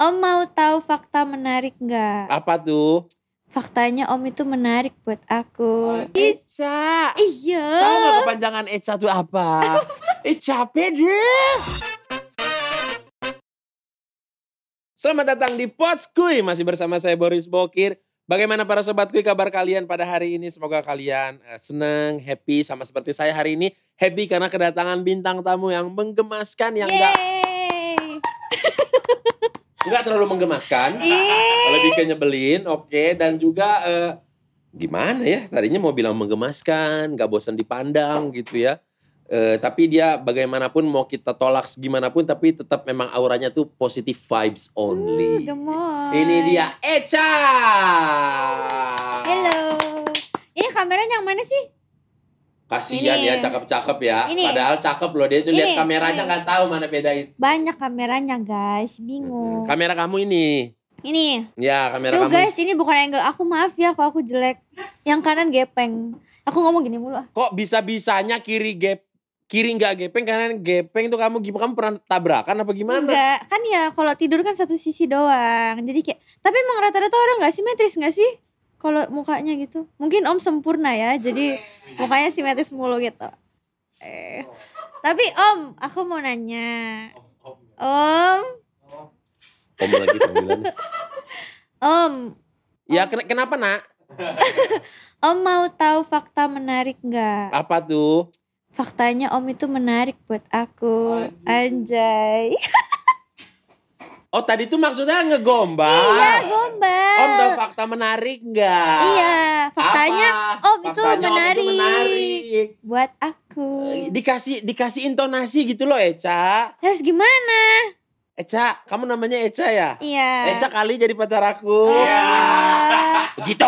Om mau tahu fakta menarik nggak? Apa tuh? Faktanya Om itu menarik buat aku. Oh, Ica. Iya. Tahu nggak kepanjangan Ica itu apa? Ica eh, pede. Selamat datang di Pots Kui. Masih bersama saya Boris Bokir. Bagaimana para sobat kui kabar kalian pada hari ini? Semoga kalian eh, senang, happy sama seperti saya hari ini. Happy karena kedatangan bintang tamu yang menggemaskan yang enggak nggak terlalu menggemaskan, lebih kayak nyebelin, oke, okay. dan juga uh, gimana ya? Tadinya mau bilang menggemaskan, nggak bosan dipandang gitu ya. Uh, tapi dia bagaimanapun mau kita tolak gimana pun tapi tetap memang auranya tuh positive vibes only. Uh, Ini dia Echa. Hello. Ini kameranya yang mana sih? Kasihan ya iya. cakep-cakep ya. Ini. Padahal cakep loh dia tuh lihat kameranya nggak tahu mana bedain. Banyak kameranya guys, bingung. Hmm. Kamera kamu ini. Ini. Ya, kamera Duh, kamu. guys, ini bukan angle aku. Maaf ya kalau aku jelek. Yang kanan gepeng. Aku ngomong gini mulu. Kok bisa-bisanya kiri gep kiri nggak gepeng kanan gepeng itu kamu gimana kamu pernah tabrakan apa gimana enggak kan ya kalau tidur kan satu sisi doang jadi kayak tapi emang rata-rata orang nggak simetris nggak sih kalau mukanya gitu mungkin om sempurna ya jadi mukanya simetris mulu gitu eh tapi om aku mau nanya om om lagi om ya ken kenapa nak om mau tahu fakta menarik nggak apa tuh faktanya om itu menarik buat aku anjay Oh tadi tuh maksudnya ngegombal. Iya gombal. Om tahu fakta menarik nggak? Iya faktanya Apa? om itu faktanya menarik. Om itu menarik. Buat aku. Dikasih dikasih intonasi gitu loh Eca. Terus gimana? Eca, kamu namanya Eca ya? Iya. Eca kali jadi pacar aku. Iya. Begitu.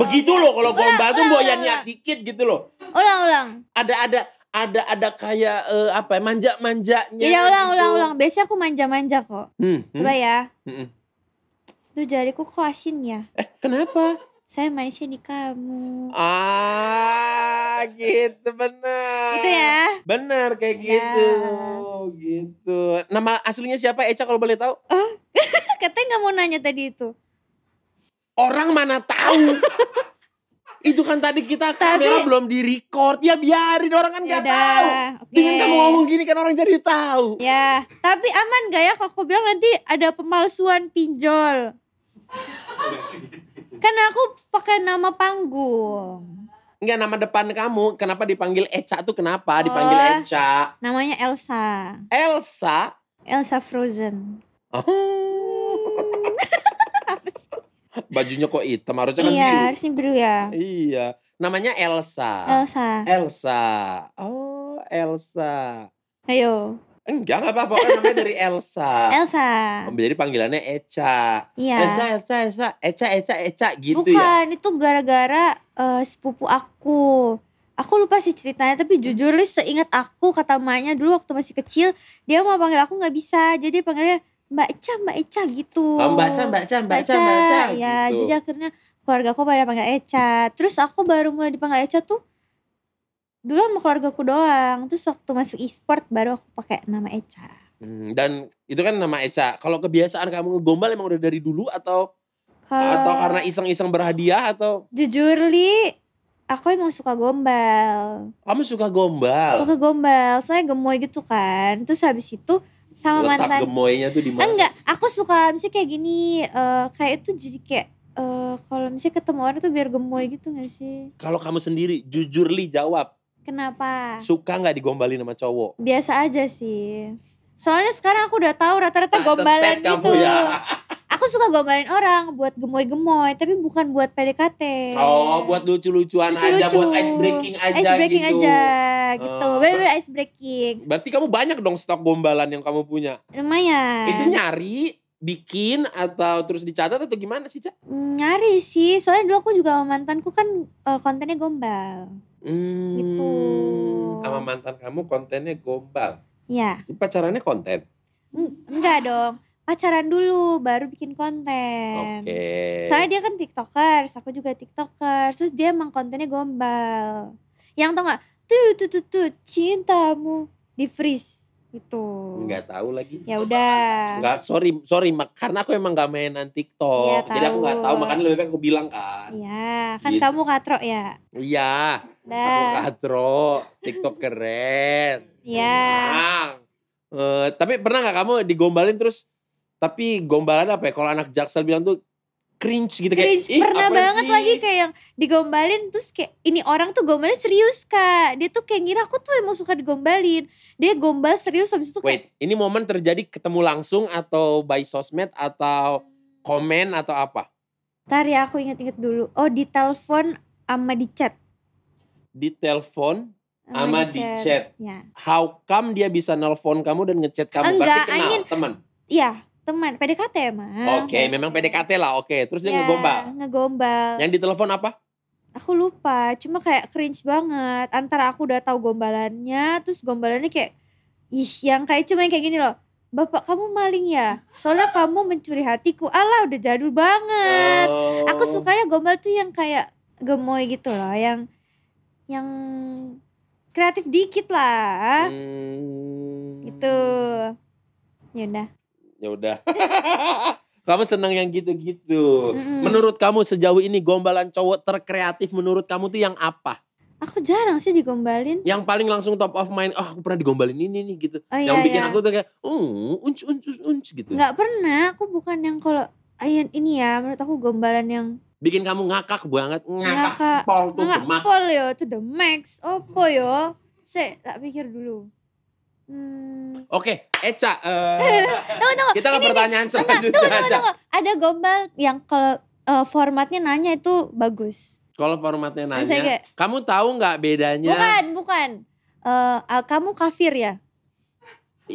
Begitu loh kalau gombal tuh niat dikit gitu loh. Ulang ulang. Ada ada ada ada kayak uh, apa ya manja-manjanya. Iya ulang gitu. ulang ulang. Biasanya aku manja-manja kok. Hmm, hmm. Coba ya. Hmm. Tuh jariku kok asin ya. Eh kenapa? Saya manisnya di kamu. Ah gitu benar. Gitu ya. Benar kayak ya. gitu. Gitu. Nama aslinya siapa Eca kalau boleh tahu? Oh, katanya nggak mau nanya tadi itu. Orang mana tahu. itu kan tadi kita Tapi, kamera belum di record ya biarin orang kan ya nggak tahu okay. dengan kamu ngomong gini kan orang jadi tahu ya tapi aman gak ya kalau aku bilang nanti ada pemalsuan pinjol kan aku pakai nama panggung Enggak nama depan kamu, kenapa dipanggil Eca tuh kenapa? Oh, dipanggil Eca. Namanya Elsa. Elsa? Elsa Frozen. Oh. Bajunya kok hitam harusnya kan iya, biru. harusnya biru ya. Iya. Namanya Elsa. Elsa. Elsa. Oh, Elsa. Ayo. Enggak, enggak apa-apa. Kan namanya dari Elsa. Elsa. Oh, jadi panggilannya Eca. Iya. Elsa, Elsa, Elsa. Eca, Eca, Eca gitu Bukan, ya? Bukan, itu gara-gara uh, sepupu aku. Aku lupa sih ceritanya, tapi jujur li seingat aku kata mamanya dulu waktu masih kecil, dia mau panggil aku nggak bisa. Jadi panggilnya Mbak Eca, Mbak Eca gitu. Oh, Mbak Eca, Mbak Eca, Mbak Eca, Mbak Eca. Ya, gitu. jadi akhirnya keluarga aku pada panggil Eca. Terus aku baru mulai dipanggil Eca tuh dulu sama keluarga aku doang. Terus waktu masuk e-sport baru aku pakai nama Eca. Hmm, dan itu kan nama Eca. Kalau kebiasaan kamu ngegombal emang udah dari dulu atau Kalo, atau karena iseng-iseng berhadiah atau? Jujur li, aku emang suka gombal. Kamu suka gombal? Suka gombal, soalnya gemoy gitu kan. Terus habis itu sama Letak mantan gemoynya tuh di mana enggak aku suka misalnya kayak gini uh, kayak itu jadi kayak uh, kalau misalnya ketemu orang tuh biar gemoy gitu gak sih kalau kamu sendiri jujur li jawab kenapa suka nggak digombalin sama cowok biasa aja sih soalnya sekarang aku udah tahu rata-rata gombalan gitu ya. aku suka gombalin orang buat gemoy-gemoy tapi bukan buat PDKT oh buat lucu-lucuan lucu -lucu. aja buat ice breaking aja ice breaking gitu. aja gitu uh, bener-bener ice breaking berarti kamu banyak dong stok gombalan yang kamu punya lumayan itu nyari bikin atau terus dicatat atau gimana sih cak? Hmm, nyari sih, soalnya dulu aku juga sama mantanku kan eh, kontennya gombal. Hmm, gitu. Sama mantan kamu kontennya gombal. Iya. Pacarannya konten? Hmm, enggak dong pacaran dulu baru bikin konten. Oke. Okay. Soalnya dia kan tiktokers, aku juga tiktokers. Terus dia emang kontennya gombal. Yang tau gak? Tuh tuh tuh tuh cintamu di freeze itu nggak tahu lagi ya udah nggak sorry sorry mak karena aku emang nggak mainan TikTok ya, jadi aku nggak tahu makanya lebih baik aku bilang kan iya kan gitu. kamu katro ya iya aku katro TikTok keren iya uh, tapi pernah nggak kamu digombalin terus tapi gombalan apa ya kalau anak jaksel bilang tuh cringe gitu cringe. kayak Ih, pernah banget sih? lagi kayak yang digombalin terus kayak ini orang tuh gombalin serius kak dia tuh kayak ngira aku tuh emang suka digombalin dia gombal serius habis itu wait ini momen terjadi ketemu langsung atau by sosmed atau komen atau apa Ntar ya aku inget-inget dulu oh di telepon sama di chat di telepon sama di chat, di chat. Ya. how come dia bisa nelpon kamu dan ngechat kamu Enggak, berarti kenal I teman Iya, teman PDKT ya, emang. Oke, okay, memang PDKT lah. Oke, okay. terus dia ya, ngegombal. Ngegombal. Yang ditelepon apa? Aku lupa, cuma kayak cringe banget. Antara aku udah tahu gombalannya, terus gombalannya kayak ih yang kayak cuma yang kayak gini loh. Bapak kamu maling ya? Soalnya kamu mencuri hatiku. Allah udah jadul banget. Oh. Aku sukanya gombal tuh yang kayak gemoy gitu loh, yang yang kreatif dikit lah. Hmm. Gitu. Ya udah ya udah. kamu senang yang gitu-gitu. Mm. Menurut kamu sejauh ini gombalan cowok terkreatif menurut kamu tuh yang apa? Aku jarang sih digombalin. Yang paling langsung top of mind, oh aku pernah digombalin ini nih gitu. Oh, iya, yang bikin iya. aku tuh kayak, uh oh, unc unc unc gitu. Gak pernah, aku bukan yang kalau ayan ini ya menurut aku gombalan yang bikin kamu ngakak banget ngakak, ngakak. pol tuh ngakak, the max pol yo tuh the max opo yo saya tak pikir dulu Hmm. Oke, Eca. Uh, tunggu, tunggu. Kita ke ini, pertanyaan ini. selanjutnya. Tunggu, tunggu, tunggu. Ada gombal yang kalau uh, formatnya nanya itu bagus. Kalau formatnya nanya, Saya kamu tahu nggak bedanya? Bukan, bukan. Uh, uh, kamu kafir ya?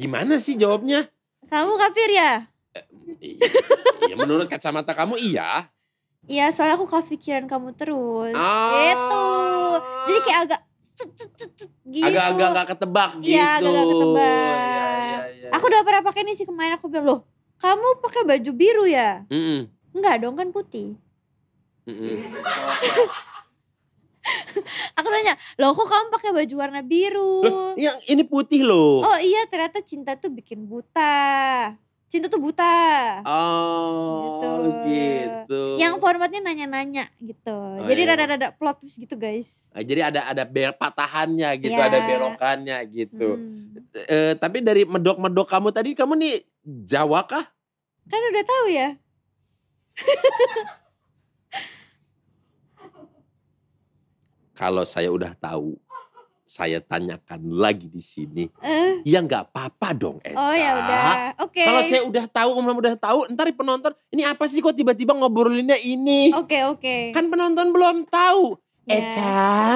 Gimana sih jawabnya? Kamu kafir ya? ya menurut kacamata kamu iya. Iya, soalnya aku kafikiran kamu terus. Ah. Gitu. Jadi kayak agak gitu. Agak-agak gak ketebak iya, gitu. Iya, agak-agak ketebak. Ya, ya, ya, aku udah pernah pakai nih sih kemarin aku bilang, "Loh, kamu pakai baju biru ya?" Mm -mm. Enggak dong, kan putih. Mm -mm. aku nanya, loh kok kamu pakai baju warna biru? Loh, yang ini putih loh. Oh iya ternyata cinta tuh bikin buta cinta tuh buta. Gitu. Oh, gitu. gitu. Yang formatnya nanya-nanya gitu. Oh, jadi iya. rada-rada plot twist gitu, guys. Ah, jadi ada ada bel patahannya gitu, yeah. ada belokannya gitu. Hmm. E, tapi dari medok-medok kamu tadi, kamu nih Jawa kah? Kan udah tahu ya. Kalau saya udah tahu, saya tanyakan lagi di sini. Uh. Ya nggak apa-apa dong Eca. Oh ya udah, oke. Okay. Kalau saya udah tahu, kamu udah tahu, ntar penonton, ini apa sih kok tiba-tiba ngobrolinnya ini? Oke okay, oke. Okay. Kan penonton belum tahu. yeah. Eca.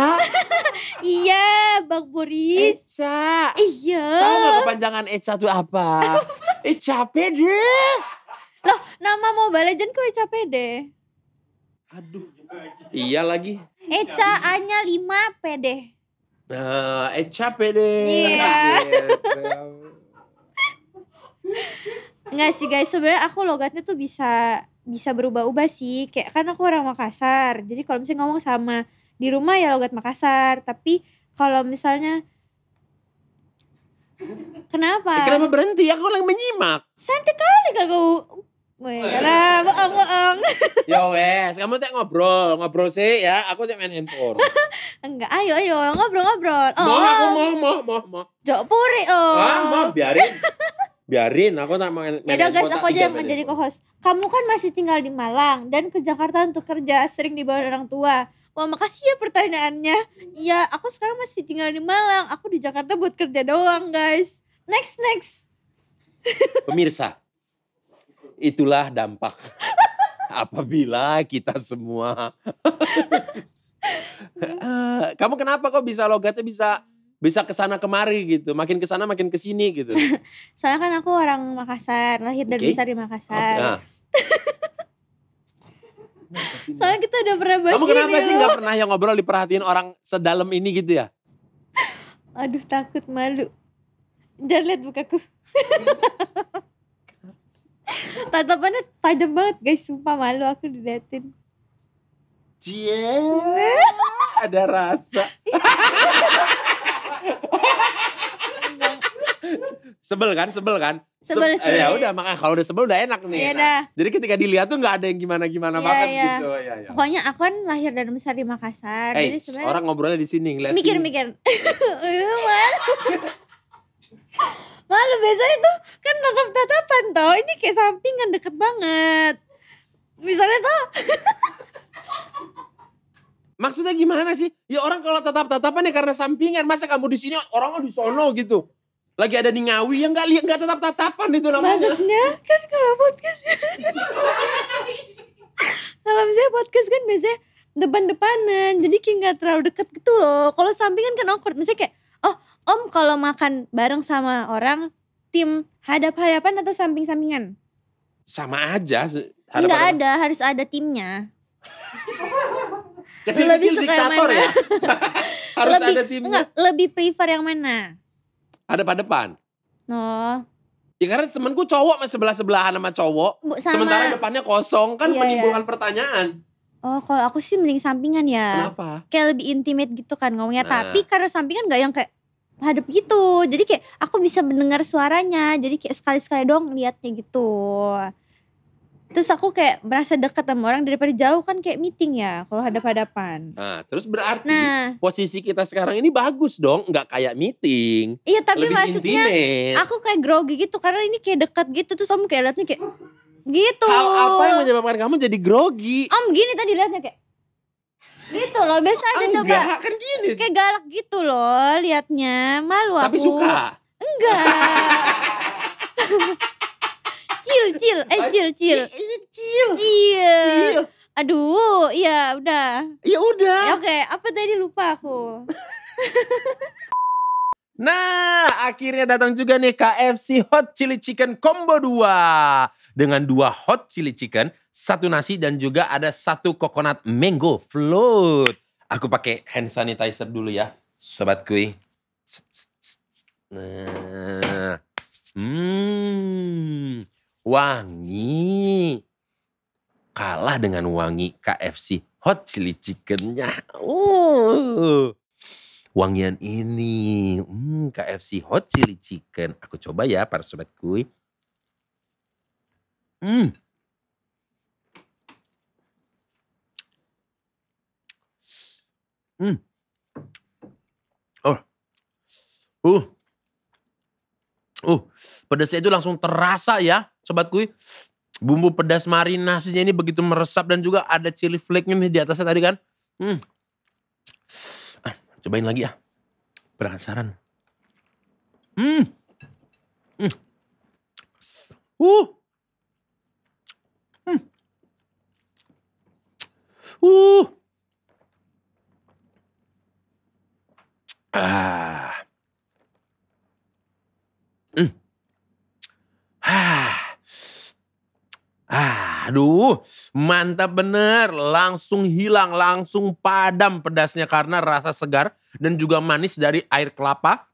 iya, Bang Boris. Eca. Iya. Tahu gak kepanjangan Eca itu apa? Eca pede. Loh, nama Mobile Legends kok Eca pede? Aduh. Iya lagi. Eca A-nya 5 pede. Nah, eh ecape eh, deh. Iya. Yeah. Enggak sih guys, sebenarnya aku logatnya tuh bisa bisa berubah-ubah sih. Kayak kan aku orang Makassar. Jadi kalau misalnya ngomong sama di rumah ya logat Makassar, tapi kalau misalnya Kenapa? Eh, kenapa berhenti? Aku lagi menyimak. Santai kali kagak Wah, bohong-bohong. Ya wes, kamu tak ngobrol, ngobrol sih ya. Aku cuma main handphone. Enggak, ayo ayo ngobrol-ngobrol. Oh. Mau aku mau mau mau mau. Jok puri oh. Ah, mau biarin. biarin aku tak main Ya, udah guys, aku aja yang menjadi co-host. Kamu kan masih tinggal di Malang dan ke Jakarta untuk kerja, sering dibawa orang tua. Wah makasih ya pertanyaannya. Iya, aku sekarang masih tinggal di Malang. Aku di Jakarta buat kerja doang, guys. Next, next. Pemirsa, Itulah dampak apabila kita semua. Eh, kamu kenapa kok bisa logatnya bisa bisa kesana kemari gitu, makin kesana makin kesini gitu. Soalnya kan aku orang Makassar, lahir dan okay. besar di Makassar. Okay. Ah. Soalnya kita udah pernah bahas Kamu kenapa sih nggak pernah yang ngobrol diperhatiin orang sedalam ini gitu ya? Aduh takut malu. Jangan lihat bukaku. Tatapannya tajam banget guys, sumpah malu aku diliatin. Cie, ada rasa. sebel kan, sebel kan? Sebel, Se eh, Ya udah, makanya kalau udah sebel udah enak nih. Iya nah, Jadi ketika dilihat tuh nggak ada yang gimana-gimana makanya -gimana ya. gitu. Ya, ya. Pokoknya aku kan lahir dan besar di Makassar. Hey, eh, jadi sebenernya... orang ngobrolnya di sini ngeliat Mikir-mikir. malu. malu biasanya tuh tetap tatapan tau ini kayak sampingan deket banget misalnya tau maksudnya gimana sih ya orang kalau tatap tatapan ya karena sampingan masa kamu di sini orang di sono gitu lagi ada di Ngawi yang nggak lihat nggak tatap tatapan itu namanya maksudnya kan kalau podcast kalau misalnya podcast kan biasanya depan-depanan jadi kayak nggak terlalu deket gitu loh kalau sampingan kan awkward misalnya kayak oh om kalau makan bareng sama orang tim hadap-hadapan atau samping-sampingan? Sama aja. Enggak ada, harus ada timnya. Kecil-kecil lebih suka yang ya? mana? ya? harus lebih, ada timnya. Enggak, lebih prefer yang mana? Hadap-hadapan. No. Oh. Ya karena temenku cowok mas sebelah-sebelahan sama cowok. sama. Sementara depannya kosong kan iya, menimbulkan iya. pertanyaan. Oh kalau aku sih mending sampingan ya. Kenapa? Kayak lebih intimate gitu kan ngomongnya. Nah. Tapi karena sampingan gak yang kayak ngadep gitu jadi kayak aku bisa mendengar suaranya jadi kayak sekali-sekali dong liatnya gitu terus aku kayak merasa dekat sama orang daripada jauh kan kayak meeting ya kalau hadap-hadapan nah terus berarti nah, posisi kita sekarang ini bagus dong nggak kayak meeting iya tapi lebih maksudnya intimate. aku kayak grogi gitu karena ini kayak dekat gitu terus kamu kayak liatnya kayak gitu hal apa yang menyebabkan kamu jadi grogi om gini tadi liatnya kayak gitu loh biasa aja Enggak, coba kan gini kayak galak gitu loh liatnya malu tapi aku tapi suka enggak cil cil eh cil cil ini cil cil aduh iya udah ya udah ya, oke okay. apa tadi lupa aku Nah, akhirnya datang juga nih KFC Hot Chili Chicken Combo 2 dengan dua hot chili chicken satu nasi dan juga ada satu coconut mango float. Aku pakai hand sanitizer dulu ya, sobat kui. Nah, hmm, wangi. Kalah dengan wangi KFC hot chili chickennya. Uh, wangian ini, hmm, KFC hot chili chicken. Aku coba ya para sobat kui. Hmm Mm. Oh. Uh. Uh, pedasnya itu langsung terasa ya, sobat kui. Bumbu pedas marinasinya ini begitu meresap dan juga ada chili flake nih di atasnya tadi kan. Hmm. Ah, cobain lagi ya. Penasaran. Hmm. Hmm. Uh. Hmm. Uh. Ah. Mm. Ah. Ah, aduh, mantap bener. Langsung hilang, langsung padam pedasnya karena rasa segar dan juga manis dari air kelapa.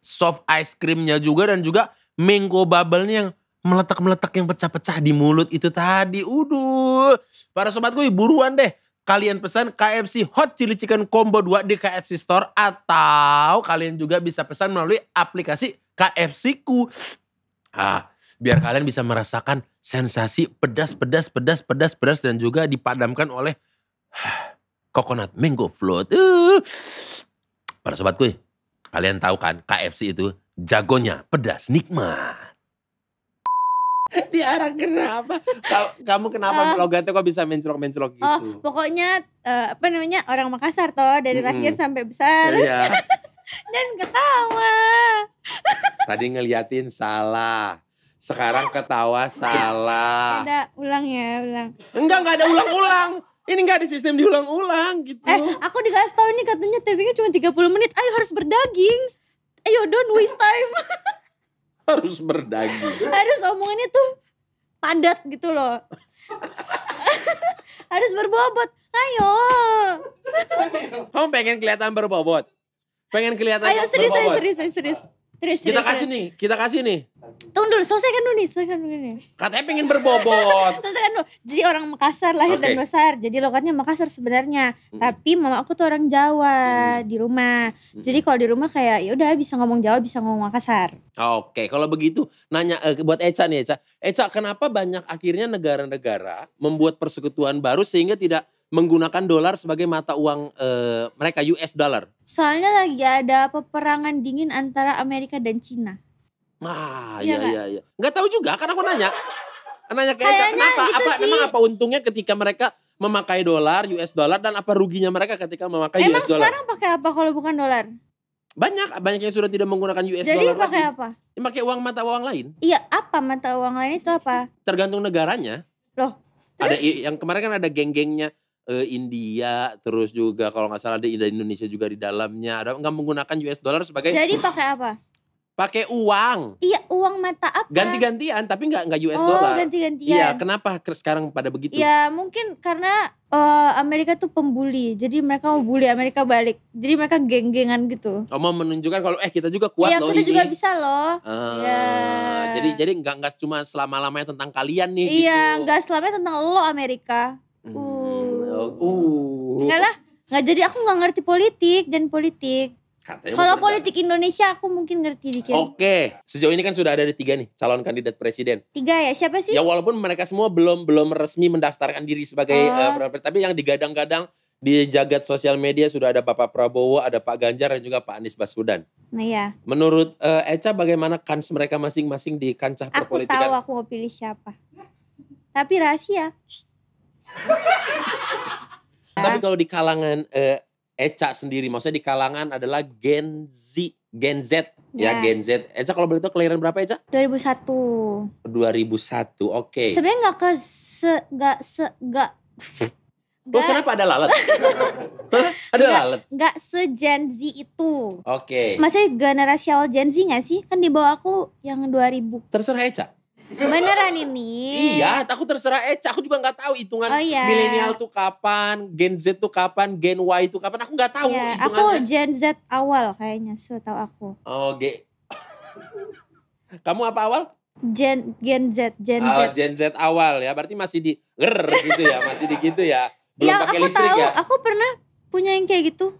Soft ice creamnya juga dan juga mango bubble-nya yang meletak-meletak yang pecah-pecah di mulut itu tadi. Uduh, para sobatku buruan deh kalian pesan KFC Hot Chili Chicken Combo 2 di KFC Store atau kalian juga bisa pesan melalui aplikasi KFC Ku. Ah, biar kalian bisa merasakan sensasi pedas, pedas, pedas, pedas, pedas dan juga dipadamkan oleh coconut mango float. Uh. Para sobatku, kalian tahu kan KFC itu jagonya pedas nikmat. di Diarah kenapa? Kamu kenapa uh, logatnya kok bisa menclok-menclok gitu? Oh, pokoknya uh, apa namanya orang Makassar toh dari mm -hmm. lahir sampai besar. Iya. Dan ketawa. Tadi ngeliatin salah. Sekarang ketawa salah. Ada ulang ya, ulang. Enggak, enggak ada ulang-ulang. Ini enggak di sistem diulang-ulang gitu. Eh, aku dikasih tahu ini katanya tapi cuma 30 menit. Ayo harus berdaging. Ayo don't waste time. harus berdaging harus omongannya tuh padat gitu loh harus berbobot ayo kamu pengen kelihatan berbobot pengen kelihatan ayo serius berbobot. serius serius serius Terus, kita terus, kasih terus. nih, kita kasih nih. Tunggu dulu, selesai dulu kan, nih, selesaikan dulu nih. Katanya pengen berbobot. kan dulu. Jadi orang Makassar lahir okay. dan besar, jadi lokatnya Makassar sebenarnya. Mm. Tapi mama aku tuh orang Jawa mm. di rumah. Mm. Jadi kalau di rumah kayak ya udah bisa ngomong Jawa, bisa ngomong Makassar. Oke, okay. kalau begitu nanya uh, buat Eca nih Eca. Eca, kenapa banyak akhirnya negara-negara membuat persekutuan baru sehingga tidak menggunakan dolar sebagai mata uang uh, mereka US dollar. Soalnya lagi ada peperangan dingin antara Amerika dan Cina. Ah, iya iya iya. Enggak iya. tau tahu juga karena aku nanya. Nanya kayak kenapa gitu apa sih. memang apa untungnya ketika mereka memakai dolar US dollar dan apa ruginya mereka ketika memakai emang US dollar? Emang sekarang pakai apa kalau bukan dolar? Banyak, banyak yang sudah tidak menggunakan US dollar. Jadi pakai apa? Ya, pakai uang mata uang lain. Iya, apa mata uang lain itu apa? Tergantung negaranya. Loh, terus? Ada yang kemarin kan ada geng-gengnya eh, India terus juga kalau nggak salah ada Indonesia juga di dalamnya ada nggak menggunakan US dollar sebagai jadi pakai apa pakai uang iya uang mata apa ganti-gantian tapi nggak nggak US oh, dollar ganti-gantian iya kenapa sekarang pada begitu ya mungkin karena uh, Amerika tuh pembuli jadi mereka mau bully Amerika balik jadi mereka geng-gengan gitu oh mau menunjukkan kalau eh kita juga kuat iya, loh kita ini. juga bisa loh ah, iya ya. jadi jadi nggak nggak cuma selama lamanya tentang kalian nih iya gitu. nggak gitu. selamanya tentang lo Amerika dong. Uh. Enggak lah, nggak jadi aku nggak ngerti politik dan politik. Kalau politik Indonesia aku mungkin ngerti dikit. Oke, sejauh ini kan sudah ada tiga nih calon kandidat presiden. Tiga ya, siapa sih? Ya walaupun mereka semua belum belum resmi mendaftarkan diri sebagai oh. uh, tapi yang digadang-gadang di jagat sosial media sudah ada Bapak Prabowo, ada Pak Ganjar dan juga Pak Anies Baswedan. Nah ya. Menurut uh, eh, Eca bagaimana kans mereka masing-masing di kancah politik perpolitikan? Aku tahu aku mau pilih siapa. Tapi rahasia. Tapi kalau di kalangan uh, Eca sendiri, maksudnya di kalangan adalah Gen Z, Gen Z yeah. ya Gen Z. Eca kalau boleh tahu kelahiran berapa Eca? 2001. 2001, oke. Okay. Sebenarnya nggak ke se nggak se nggak Lo oh, kenapa ada lalat? ada gak, lalat? Gak se Gen Z itu. Oke. Okay. Masih generasi awal Gen Z gak sih? Kan di bawah aku yang 2000. Terserah Eca. Beneran ini? Iya, aku terserah Eca. Aku juga nggak tahu hitungan oh, iya. milenial tuh kapan, Gen Z tuh kapan, Gen Y tuh kapan. Aku nggak tahu. Iya, aku Gen Z awal kayaknya, setahu aku. Oh, G. Kamu apa awal? Gen Gen Z, Gen oh, Z. Oh, Gen Z awal ya. Berarti masih di ger gitu ya, masih di gitu ya. Belum ya, pakai aku listrik tahu, ya. Aku pernah punya yang kayak gitu.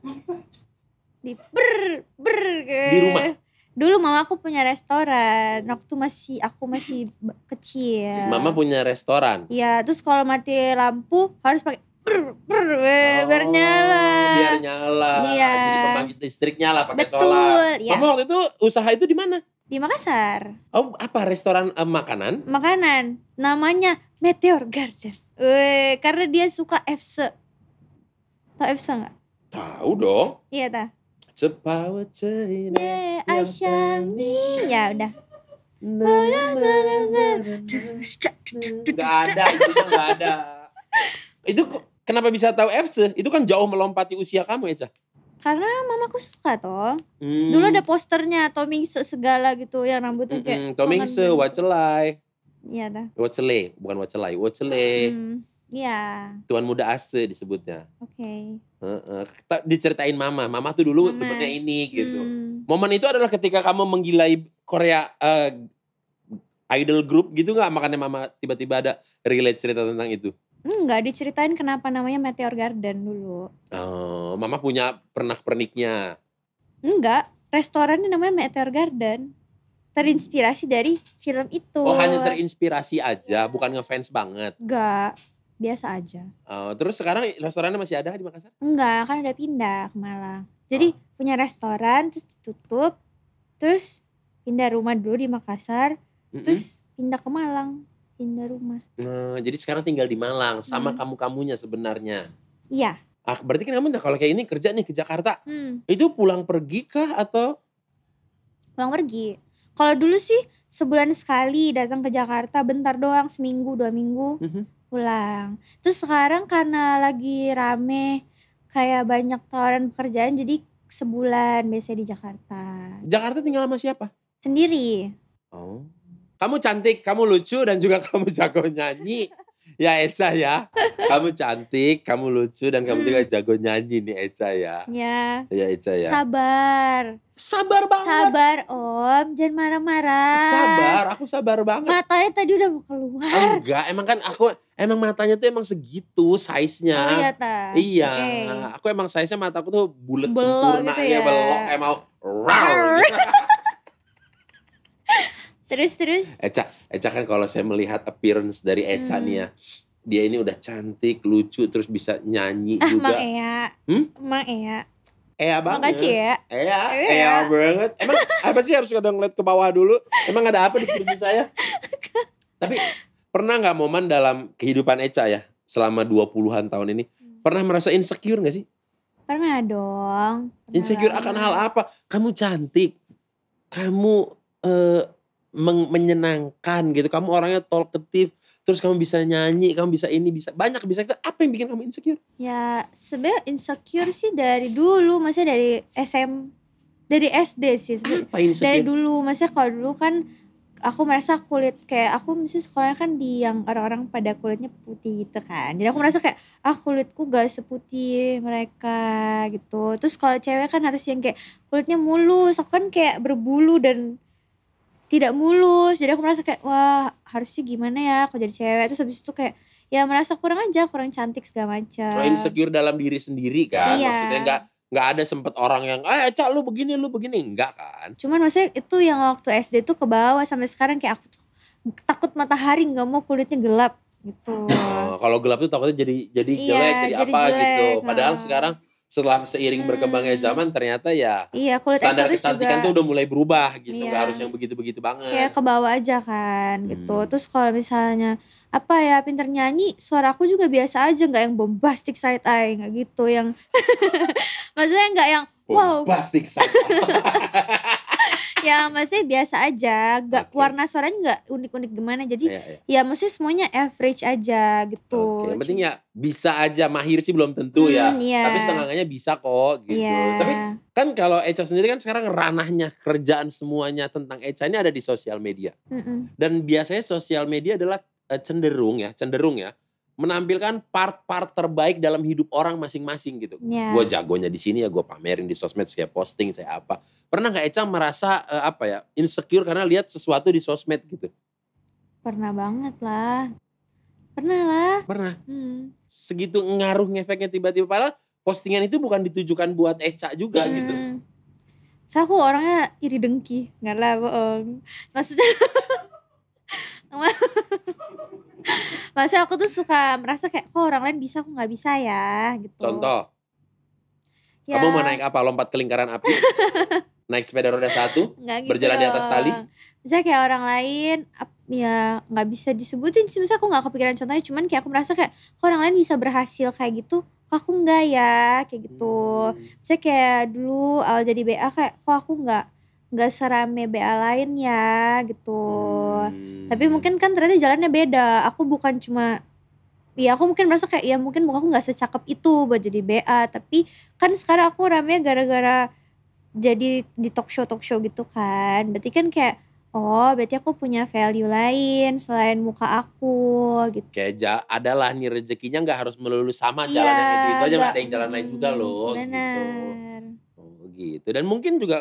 Di ber ber kayak. Di rumah. Dulu mama aku punya restoran. Waktu masih aku masih kecil. Mama punya restoran. Iya, terus kalau mati lampu harus pakai brr, brr, oh, biar nyala. Biar nyala. Iya. Jadi pembangkit listrik nyala pakai Betul, solar. Ya. Mama waktu itu usaha itu di mana? Di Makassar. Oh, apa restoran eh, makanan? Makanan. Namanya Meteor Garden. Weh, karena dia suka FC. E. Tau FC enggak? Tahu dong. Iya, tahu. Cepawa China yang ya udah Gak ada, itu gak ada. Itu kenapa bisa tahu sih? Itu kan jauh melompati usia kamu ya, Cah? Karena mamaku suka toh. Hmm. Dulu ada posternya Tommy segala gitu yang rambutnya kayak. Hmm, Tommy se, gitu. Iya dah. Wacele, bukan Wacelai, Wacele. Hmm. Iya. Tuan Muda Ase disebutnya. Oke. Okay. Uh, diceritain mama, mama tuh dulu mama. temennya ini gitu. Hmm. Momen itu adalah ketika kamu menggilai Korea uh, idol group gitu nggak? Makanya mama tiba-tiba ada relate cerita tentang itu. Enggak, diceritain kenapa namanya Meteor Garden dulu. Oh, mama punya pernak-perniknya. Enggak, restoran namanya Meteor Garden. Terinspirasi dari film itu. Oh, hanya terinspirasi aja, bukan ngefans banget. Enggak biasa aja. Oh, terus sekarang restorannya masih ada di Makassar? Enggak, kan udah pindah ke Malang. Jadi oh. punya restoran terus tutup, terus pindah rumah dulu di Makassar, mm hmm terus pindah ke Malang, pindah rumah. Nah, jadi sekarang tinggal di Malang sama hmm. kamu-kamunya sebenarnya. Iya. Ah, berarti kan kamu kalau kayak ini kerja nih ke Jakarta. Hmm. Itu pulang pergi kah atau pulang pergi? Kalau dulu sih sebulan sekali datang ke Jakarta bentar doang seminggu dua minggu mm -hmm pulang. Terus sekarang karena lagi rame kayak banyak tawaran pekerjaan jadi sebulan biasanya di Jakarta. Jakarta tinggal sama siapa? Sendiri. Oh. Kamu cantik, kamu lucu dan juga kamu jago nyanyi. Ya Eca ya, kamu cantik, kamu lucu dan kamu juga hmm. jago nyanyi nih Eca ya. Ya. Ya Eca ya. Sabar. Sabar banget. Sabar Om, jangan marah-marah. Sabar, aku sabar banget. Matanya tadi udah mau keluar. enggak, emang kan aku emang matanya tuh emang segitu size-nya. Oh iya ta. Iya. Okay. Aku emang size-nya mataku tuh bulat sempurna gitu ya. ya belok emang round. Terus terus. Eca, Eca kan kalau saya melihat appearance dari Eca hmm. nih ya, dia ini udah cantik, lucu, terus bisa nyanyi ah, juga. Mang Ea, hmm? Mang Ea. Ea banget. Makasih ya. Ea, Ea, Ea banget. Emang apa sih harus kadang ngeliat ke bawah dulu? Emang ada apa di kursi saya? Tapi pernah gak momen dalam kehidupan Eca ya selama 20-an tahun ini hmm. pernah merasa insecure gak sih? Pernah dong. Pernah insecure akan hal apa? Kamu cantik. Kamu eh, menyenangkan gitu. Kamu orangnya talkative, terus kamu bisa nyanyi, kamu bisa ini, bisa banyak bisa itu. Apa yang bikin kamu insecure? Ya, sebenarnya insecure sih dari dulu, maksudnya dari SM dari SD sih sebenarnya. Dari dulu, maksudnya kalau dulu kan aku merasa kulit kayak aku misalnya sekolahnya kan di yang orang-orang pada kulitnya putih gitu kan jadi aku merasa kayak ah kulitku gak seputih mereka gitu terus kalau cewek kan harus yang kayak kulitnya mulus aku kan kayak berbulu dan tidak mulus jadi aku merasa kayak wah harusnya gimana ya aku jadi cewek terus habis itu kayak ya merasa kurang aja kurang cantik segala macam so, insecure dalam diri sendiri kan iya. maksudnya nggak nggak ada sempet orang yang eh cak lu begini lu begini enggak kan cuman maksudnya itu yang waktu SD tuh ke bawah sampai sekarang kayak aku tuh takut matahari nggak mau kulitnya gelap gitu kalau gelap tuh takutnya jadi jadi iya, jelek jadi, jadi apa jelek, gitu nah. padahal nah. sekarang setelah seiring hmm. berkembangnya zaman ternyata ya iya, kulit standar kecantikan juga, tuh udah mulai berubah gitu iya. nggak harus yang begitu-begitu banget kayak ke bawah aja kan gitu hmm. terus kalau misalnya apa ya pinter nyanyi suara aku juga biasa aja nggak yang bombastic side eye nggak gitu yang maksudnya nggak yang wow bombastic side eye ya maksudnya biasa aja gak okay. warna suaranya gak unik-unik gimana jadi yeah, yeah. ya maksudnya semuanya average aja gitu okay. yang penting ya bisa aja mahir sih belum tentu ya. hmm, ya yeah. tapi setengahnya bisa kok gitu yeah. tapi kan kalau Echa sendiri kan sekarang ranahnya kerjaan semuanya tentang Eca ini ada di sosial media mm -hmm. dan biasanya sosial media adalah eh, cenderung ya cenderung ya menampilkan part-part terbaik dalam hidup orang masing-masing gitu. Yeah. Gue jagonya di sini ya gue pamerin di sosmed, saya posting, saya apa. Pernah nggak Eca merasa uh, apa ya insecure karena lihat sesuatu di sosmed gitu? Pernah banget lah. Pernah lah. Pernah. Hmm. Segitu ngaruh ngefeknya tiba-tiba padahal postingan itu bukan ditujukan buat Eca juga hmm. gitu. Saya aku orangnya iri dengki, nggak lah bohong. Maksudnya Maksudnya aku tuh suka merasa kayak kok orang lain bisa aku nggak bisa ya gitu. Contoh. Ya. Kamu mau naik apa? Lompat ke lingkaran api? naik sepeda roda satu gitu berjalan loh. di atas tali bisa kayak orang lain ya nggak bisa disebutin sih misalnya aku nggak kepikiran contohnya cuman kayak aku merasa kayak kok orang lain bisa berhasil kayak gitu kok aku nggak ya kayak gitu hmm. misalnya kayak dulu al jadi BA kayak kok aku nggak nggak serame BA lain ya gitu hmm. tapi mungkin kan ternyata jalannya beda aku bukan cuma iya aku mungkin merasa kayak ya mungkin aku nggak secakep itu buat jadi BA tapi kan sekarang aku rame gara-gara jadi di talk show talk show gitu kan berarti kan kayak oh berarti aku punya value lain selain muka aku gitu kayak ja, adalah nih rezekinya nggak harus melulu sama iya, jalan yang itu aja gak, ada yang jalan lain juga loh gitu. benar. gitu oh gitu dan mungkin juga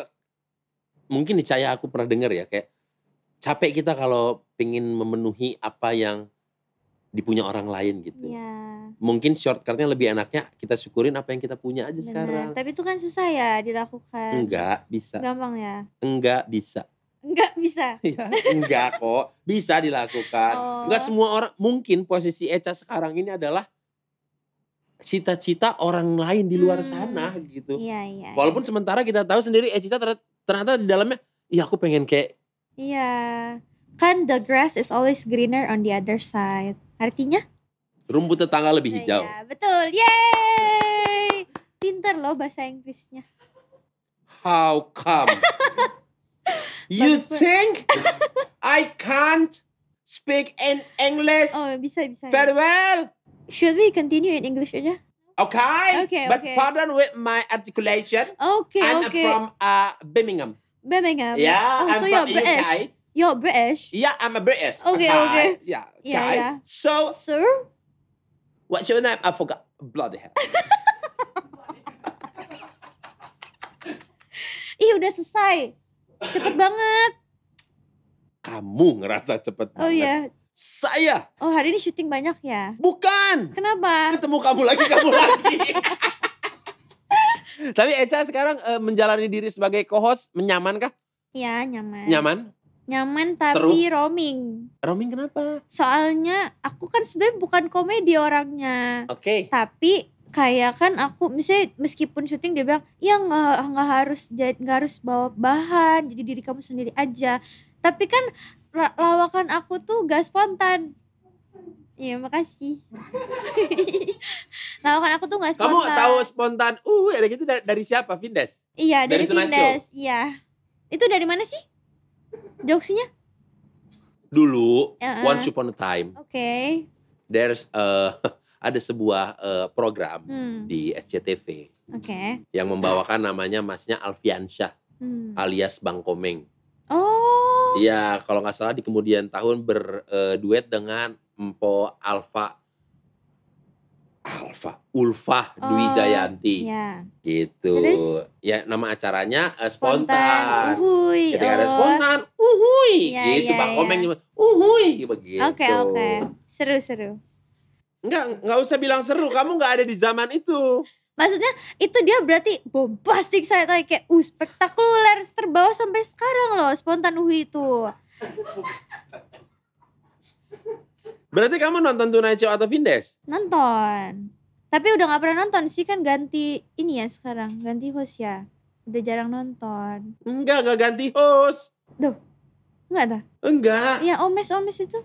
mungkin dicaya aku pernah dengar ya kayak capek kita kalau pengen memenuhi apa yang dipunya orang lain gitu. Iya mungkin shortcutnya lebih enaknya kita syukurin apa yang kita punya aja Bener. sekarang. Tapi itu kan susah ya dilakukan. Enggak bisa. Gampang ya. Enggak bisa. Enggak bisa. ya, enggak kok bisa dilakukan. Oh. Enggak semua orang mungkin posisi Eca sekarang ini adalah cita-cita orang lain di luar hmm. sana gitu. Iya, iya. Walaupun iya. sementara kita tahu sendiri Eca ternyata di dalamnya, iya aku pengen kayak. Iya. Kan the grass is always greener on the other side. Artinya? rumput tetangga lebih iya, hijau. Iya, betul. Yeay! Pinter loh bahasa Inggrisnya. How come? you think I can't speak in English? Oh, bisa bisa. Farewell. Ya. Should we continue in English aja? Okay. Okay. But okay. pardon with my articulation. Okay. I'm okay. from uh, Birmingham. Birmingham. Yeah, oh, I'm so from you're UK. British. You're British. Yeah, I'm a British. Okay, okay. okay. Yeah, yeah, yeah. So, sir. What's your name? I forgot. Bloody hell. Ih udah selesai. Cepet banget. Kamu ngerasa cepet banget. Oh iya. Saya. Oh hari ini syuting banyak ya? Bukan. Kenapa? Ketemu kamu lagi, kamu lagi. Tapi Eca sekarang eh, menjalani diri sebagai co-host, menyaman kah? Iya, nyaman. Nyaman? nyaman tapi Seru. roaming. Roaming kenapa? Soalnya aku kan sebenarnya bukan komedi orangnya. Oke. Okay. Tapi kayak kan aku misalnya meskipun syuting dia bilang ya nggak nggak harus nggak harus bawa bahan jadi diri kamu sendiri aja tapi kan lawakan aku tuh gak spontan Iya makasih. lawakan aku tuh gak spontan. Kamu tahu spontan? Uh, ada gitu dari, dari siapa? Vindes? Iya dari, dari Vindes. Iya. Itu dari mana sih? Jokesnya? Dulu, uh-uh. once upon a time. Oke. Okay. There's a, ada sebuah uh, program hmm. di SCTV. Oke. Okay. Yang membawakan namanya Masnya Alfiansyah hmm. alias Bang Komeng. Oh. Iya, kalau nggak salah di kemudian tahun berduet eh, dengan Empo Alfa Alfa Ulfa Dwi oh, Jayanti. Iya. Gitu. Terus? Ya nama acaranya uh, spontan. spontan. Uhuy. Ketika oh. ada spontan, uhuy. Ya, gitu ya, Bang ya. Omeng iya. uhuy begitu. Oke, okay, oke. Okay. Seru-seru. Enggak, enggak usah bilang seru, kamu enggak ada di zaman itu. Maksudnya itu dia berarti bombastik saya tadi kayak uh spektakuler terbawa sampai sekarang loh spontan uhuy itu. Berarti kamu nonton Tonight Show atau Vindes? Nonton. Tapi udah gak pernah nonton sih kan ganti ini ya sekarang, ganti host ya. Udah jarang nonton. Enggak, enggak ganti host. Duh, enggak dah? Enggak. Ya omes-omes itu.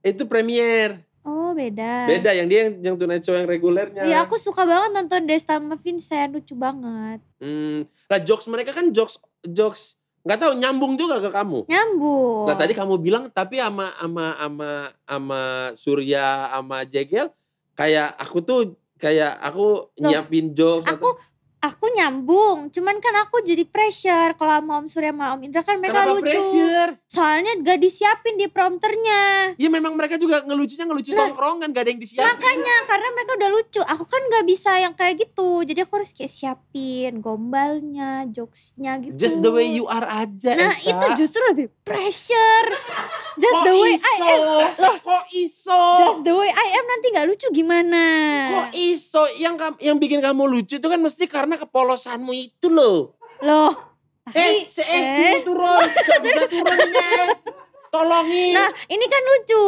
Itu premier. Oh beda. Beda, yang dia yang, yang Tonight Show yang regulernya. Iya aku suka banget nonton Desta sama Vincent, lucu banget. Hmm, lah jokes mereka kan jokes jokes nggak tahu nyambung juga ke kamu. Nyambung. Nah tadi kamu bilang tapi ama ama ama ama Surya ama Jegel kayak aku tuh kayak aku nyiapin jokes. Aku aku nyambung cuman kan aku jadi pressure kalau sama Om Surya sama Om Indra kan mereka Kenapa lucu pressure? soalnya gak disiapin di prompternya Iya memang mereka juga ngelucunya ngelucu nah, tongkrongan gak ada yang disiapin makanya karena mereka udah lucu aku kan gak bisa yang kayak gitu jadi aku harus kayak siapin gombalnya jokesnya gitu just the way you are aja nah Esa. itu justru lebih pressure just kok the way iso? I am loh kok iso just the way I am nanti gak lucu gimana kok iso yang yang bikin kamu lucu itu kan mesti karena karena kepolosanmu itu loh. Loh. Eh, se eh, eh. turun, turun. Gak bisa turunnya. Eh tolongin. Nah ini kan lucu.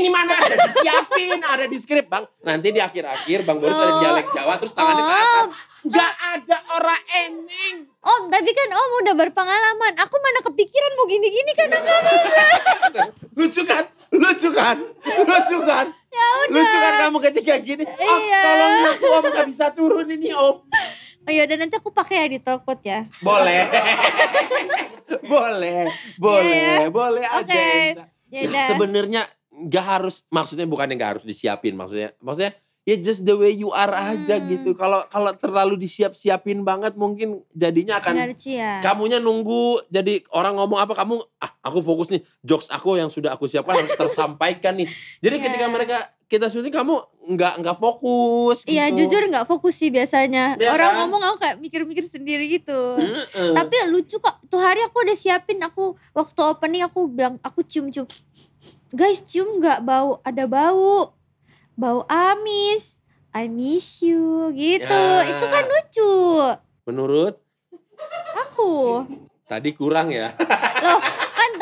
Ini mana ada disiapin, ada di skrip bang. Nanti di akhir-akhir bang Boris oh. ada dialek Jawa terus tangan oh. ke atas. Oh. Gak ada ora ending. Om, tapi kan Om udah berpengalaman. Aku mana kepikiran mau gini-gini kan enggak Lucu kan? Lucu kan? Lucu kan? Ya udah. Lucu kan kamu ketika gini. Om, iya. tolongin aku Om gak bisa turun ini Om. Oh ya dan nanti aku pakai ya di Tokped ya. Boleh. boleh, iya, boleh, yeah. boleh aja. Okay. yeah. Ya ya, sebenarnya nggak harus maksudnya bukan yang nggak harus disiapin maksudnya maksudnya ya just the way you are aja hmm. gitu. Kalau kalau terlalu disiap-siapin banget mungkin jadinya akan ya. kamunya nunggu jadi orang ngomong apa kamu ah aku fokus nih jokes aku yang sudah aku siapkan harus tersampaikan nih. Jadi yeah. ketika mereka kita syuting kamu nggak nggak fokus iya, gitu. Iya jujur nggak fokus sih biasanya ya, orang kan? ngomong aku kayak mikir-mikir sendiri gitu tapi lucu kok tuh hari aku udah siapin aku waktu opening aku bilang aku cium-cium guys cium nggak bau ada bau bau amis I miss you gitu ya. itu kan lucu menurut aku tadi kurang ya loh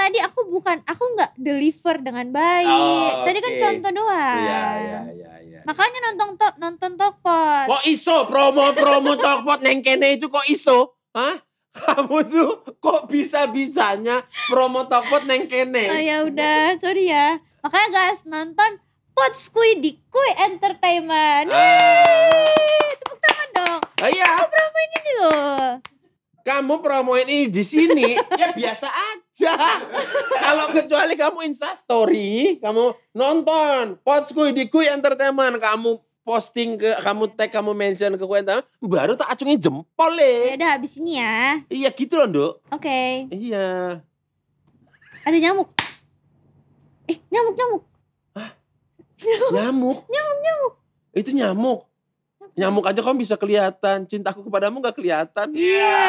tadi aku bukan aku nggak deliver dengan baik. Oh, tadi kan contoh doang. Iya, iya, iya, iya. Makanya nonton top nonton Tokpot. Kok iso promo-promo Tokpot neng kene itu kok iso? Hah? Kamu tuh kok bisa-bisanya promo Tokpot neng kene? Oh ya udah, sorry ya. Makanya guys, nonton Squid di Kui Entertainment. Ah. Yeay, tepuk tangan dong. Oh, iya. Aku promo ini loh kamu promoin ini di sini ya biasa aja. Kalau kecuali kamu Insta story, kamu nonton postku di Kui Entertainment, kamu posting ke kamu tag kamu mention ke baru tak acungin jempol le. Ya udah habis ini ya. Iya gitu loh, dok. Oke. Okay. Iya. Ada nyamuk. Eh, nyamuk nyamuk. Hah? Nyamuk. Nyamuk nyamuk. nyamuk. Itu nyamuk. Nyamuk aja kamu bisa kelihatan, cintaku kepadamu gak kelihatan. Iya.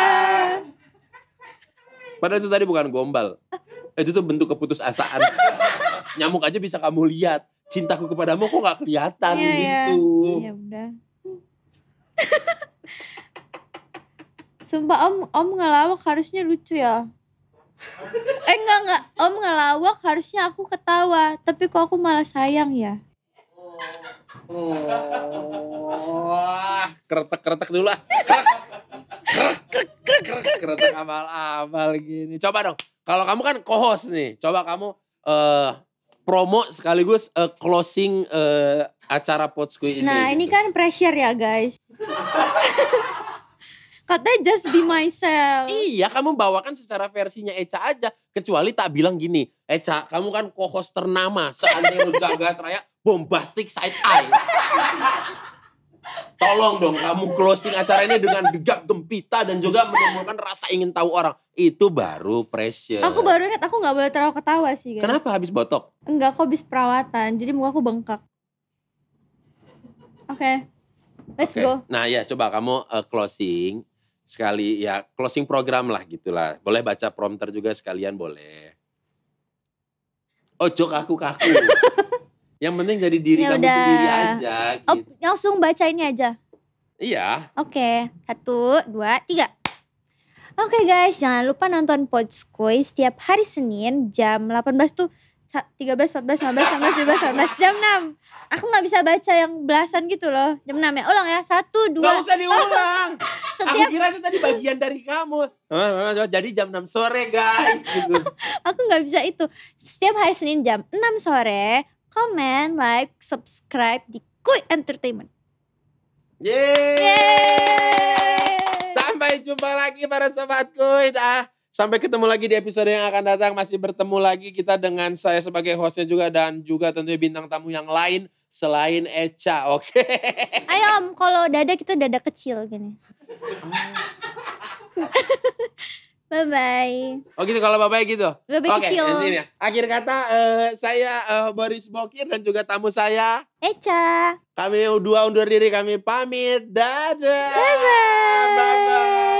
Padahal itu tadi bukan gombal. Itu tuh bentuk keputusasaan. Nyamuk aja bisa kamu lihat, cintaku kepadamu kok gak kelihatan yeah, iya. gitu. Iya, yeah. udah. Sumpah om, om ngelawak harusnya lucu ya. Eh enggak enggak, om ngelawak harusnya aku ketawa, tapi kok aku malah sayang ya. Oh. Wah, oh. keretek-keretek dulu lah. Keretek amal-amal gini. Coba dong, kalau kamu kan co-host nih. Coba kamu uh, promo sekaligus uh, closing uh, acara Potsku ini. Nah, gitu. ini kan pressure ya, guys. Katanya just be myself. Iya, kamu bawakan secara versinya Eca aja. Kecuali tak bilang gini, Eca, kamu kan co-host ternama seandainya lu jagat raya, bombastic side eye. Tolong dong kamu closing acara ini dengan gegap gempita dan juga menemukan rasa ingin tahu orang. Itu baru pressure. Aku baru ingat aku gak boleh terlalu ketawa sih guys. Kenapa habis botok? Enggak, aku habis perawatan. Jadi muka aku bengkak. Oke. Okay. Let's okay. go. Nah ya coba kamu uh, closing sekali ya closing program lah gitulah. Boleh baca prompter juga sekalian boleh. Ojok aku kaku. Yang penting jadi diri ya kamu sendiri aja. Oh, gitu. Oh, langsung baca ini aja. Iya. Oke, okay. satu, dua, tiga. Oke okay guys, jangan lupa nonton Podskoy setiap hari Senin jam 18 tuh 13, 14, 15, 16, 17, 18, jam 6. Aku gak bisa baca yang belasan gitu loh. Jam 6 ya, ulang ya. Satu, dua. Gak usah diulang. setiap... Aku kira itu tadi bagian dari kamu. Jadi jam 6 sore guys. Gitu. Aku gak bisa itu. Setiap hari Senin jam 6 sore, comment, like, subscribe di Kui Entertainment. Yeay. Sampai jumpa lagi para sobat Kui. Dah. Sampai ketemu lagi di episode yang akan datang. Masih bertemu lagi kita dengan saya sebagai hostnya juga dan juga tentunya bintang tamu yang lain selain Echa, oke? Okay? Ayo om, kalau dada kita dada kecil gini. Bye bye. Oh gitu kalau bye bye gitu. Bye bye okay, kecil. Akhir kata uh, saya uh, Boris Bokir dan juga tamu saya Eca. Kami dua undur diri kami pamit. Dadah. Bye bye. Bye bye.